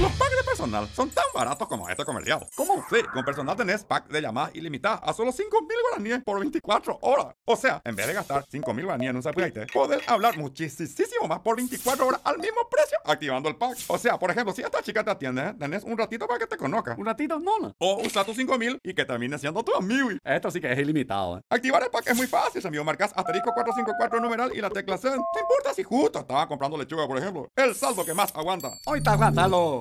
Los packs de personal son tan baratos como este comerciado. Como usted, con personal tenés pack de llamadas ilimitadas a solo 5.000 guaraníes por 24 horas. O sea, en vez de gastar 5.000 guaraníes en un satélite, podés hablar muchísimo más por 24 horas al mismo precio activando el pack. O sea, por ejemplo, si esta chica te atiende, tenés un ratito para que te conozca. Un ratito, no, no. O usa tus 5.000 y que termine siendo tu amigo. Esto sí que es ilimitado. Eh. Activar el pack es muy fácil, amigo. Marcas asterisco 454 numeral y la tecla Send. No importa si justo estaba comprando lechuga, por ejemplo. El saldo que más aguanta. Hoy te aguantalo.